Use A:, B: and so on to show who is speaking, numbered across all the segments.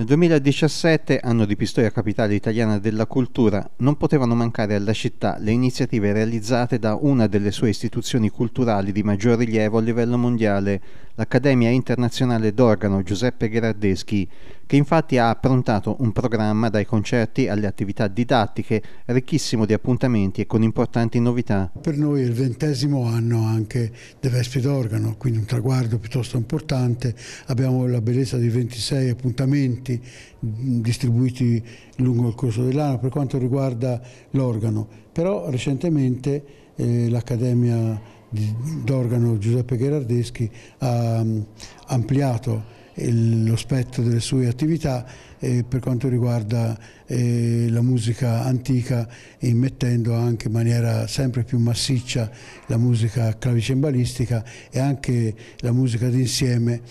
A: Nel 2017, anno di Pistoia capitale italiana della cultura, non potevano mancare alla città le iniziative realizzate da una delle sue istituzioni culturali di maggior rilievo a livello mondiale, l'Accademia Internazionale d'Organo Giuseppe Gherardeschi, che infatti ha approntato un programma dai concerti alle attività didattiche, ricchissimo di appuntamenti e con importanti novità.
B: Per noi è il ventesimo anno anche delle vespe d'Organo, quindi un traguardo piuttosto importante. Abbiamo la bellezza di 26 appuntamenti mm, distribuiti lungo il corso dell'anno per quanto riguarda l'organo. Però recentemente eh, l'Accademia d'organo Giuseppe Gherardeschi ha mm, ampliato lo spettro delle sue attività eh, per quanto riguarda eh, la musica antica, immettendo anche in maniera sempre più massiccia la musica clavicembalistica e anche la musica d'insieme,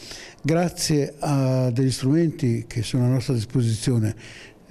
B: grazie a degli strumenti che sono a nostra disposizione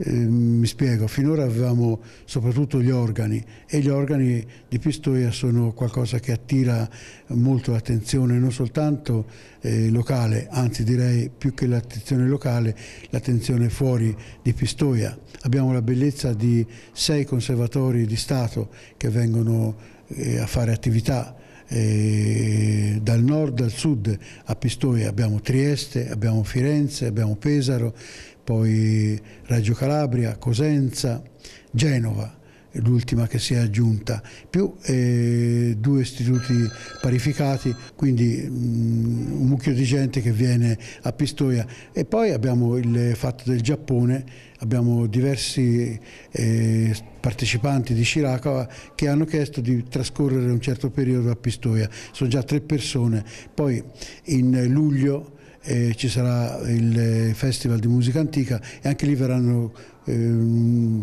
B: Ehm, mi spiego, finora avevamo soprattutto gli organi e gli organi di Pistoia sono qualcosa che attira molto l'attenzione non soltanto eh, locale, anzi direi più che l'attenzione locale, l'attenzione fuori di Pistoia. Abbiamo la bellezza di sei conservatori di Stato che vengono eh, a fare attività eh, dal nord al sud a Pistoia abbiamo Trieste, abbiamo Firenze, abbiamo Pesaro, poi Reggio Calabria, Cosenza, Genova l'ultima che si è aggiunta, più eh, due istituti parificati, quindi mh, mm, un mucchio di gente che viene a Pistoia. E poi abbiamo il fatto del Giappone, abbiamo diversi eh, partecipanti di Shirakawa che hanno chiesto di trascorrere un certo periodo a Pistoia, sono già tre persone, poi in luglio eh, ci sarà il eh, Festival di Musica Antica e anche lì verranno eh,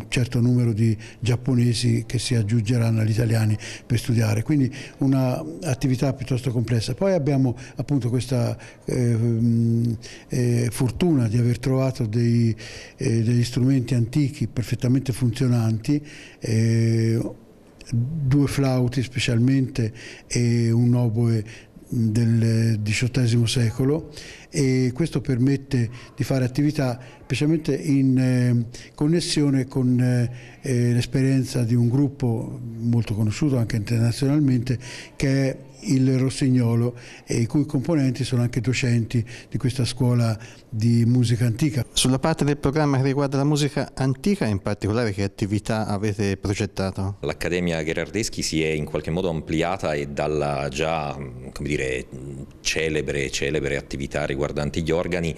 B: un certo numero di giapponesi che si aggiungeranno agli italiani per studiare, quindi un'attività piuttosto complessa. Poi abbiamo appunto questa eh, eh, fortuna di aver trovato dei, eh, degli strumenti antichi perfettamente funzionanti eh, due flauti specialmente e un oboe del XVIII secolo e questo permette di fare attività specialmente in eh, connessione con eh, eh, l'esperienza di un gruppo molto conosciuto anche internazionalmente che è il Rossignolo e i cui componenti sono anche docenti di questa scuola di musica
A: antica. Sulla parte del programma che riguarda la musica antica in particolare che attività avete progettato?
C: L'Accademia Gherardeschi si è in qualche modo ampliata e dalla già dire, celebre, celebre attività riguardo riguardanti gli organi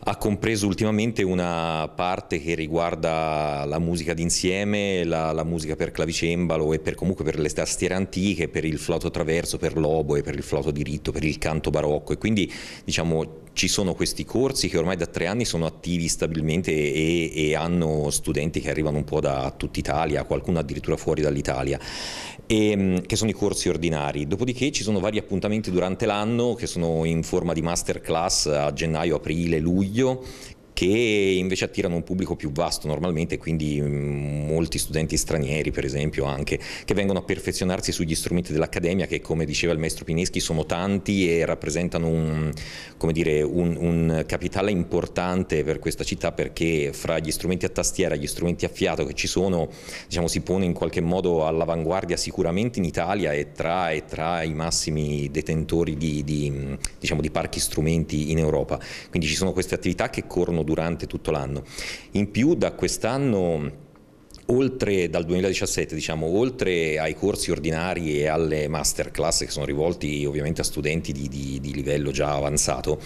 C: ha compreso ultimamente una parte che riguarda la musica d'insieme, la, la, musica per clavicembalo e per, comunque per le tastiere antiche, per il flauto traverso, per l'oboe, per il flauto diritto, per il canto barocco e quindi diciamo ci sono questi corsi che ormai da tre anni sono attivi stabilmente e, e hanno studenti che arrivano un po' da tutta Italia, qualcuno addirittura fuori dall'Italia, ehm, che sono i corsi ordinari. Dopodiché ci sono vari appuntamenti durante l'anno che sono in forma di masterclass a gennaio, aprile, luglio, che invece attirano un pubblico più vasto normalmente, quindi mm, molti studenti stranieri per esempio anche, che vengono a perfezionarsi sugli strumenti dell'Accademia che come diceva il maestro Pineschi sono tanti e rappresentano un, dire, un, un capitale importante per questa città perché fra gli strumenti a tastiera gli strumenti a fiato che ci sono diciamo, si pone in qualche modo all'avanguardia sicuramente in Italia e tra, e tra i massimi detentori di, di, diciamo, di parchi strumenti in Europa. Quindi ci sono queste attività che corrono durante tutto l'anno. In più da quest'anno oltre dal 2017 diciamo, oltre ai corsi ordinari e alle masterclass che sono rivolti ovviamente a studenti di, di, di livello già avanzato,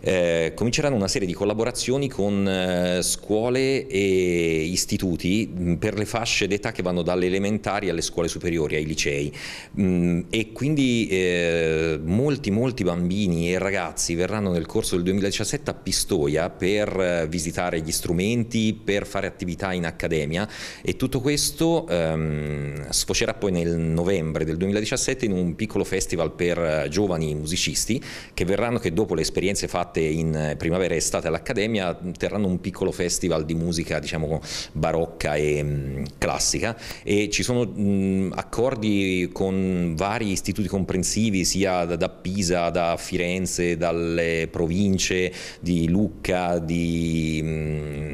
C: eh, cominceranno una serie di collaborazioni con eh, scuole e istituti mm, per le fasce d'età che vanno dalle elementari alle scuole superiori, ai licei mm, e quindi eh, molti molti bambini e ragazzi verranno nel corso del 2017 a Pistoia per eh, visitare gli strumenti, per fare attività in accademia e tutto questo ehm, sfocerà poi nel novembre del 2017 in un piccolo festival per eh, giovani musicisti che verranno, che dopo le esperienze fatte in primavera e estate all'Accademia, terranno un piccolo festival di musica diciamo barocca e mh, mm, classica e ci sono mh, mm, accordi con vari istituti comprensivi sia da, da Pisa, da Firenze, dalle province di Lucca, di... Mh, mm,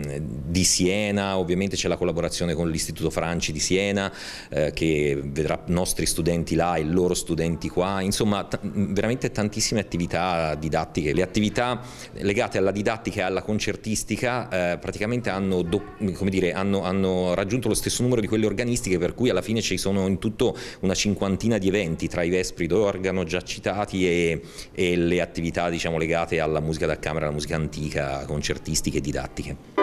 C: di Siena, ovviamente c'è la collaborazione con l'Istituto Franci di Siena eh, che vedrà i nostri studenti là e i loro studenti qua, insomma veramente tantissime attività didattiche. Le attività legate alla didattica e alla concertistica eh, praticamente hanno, dire, hanno, hanno raggiunto lo stesso numero di quelle organistiche per cui alla fine ci sono in tutto una cinquantina di eventi tra i vespri d'organo già citati e, e le attività diciamo, legate alla musica da camera, alla musica antica, concertistiche e didattiche.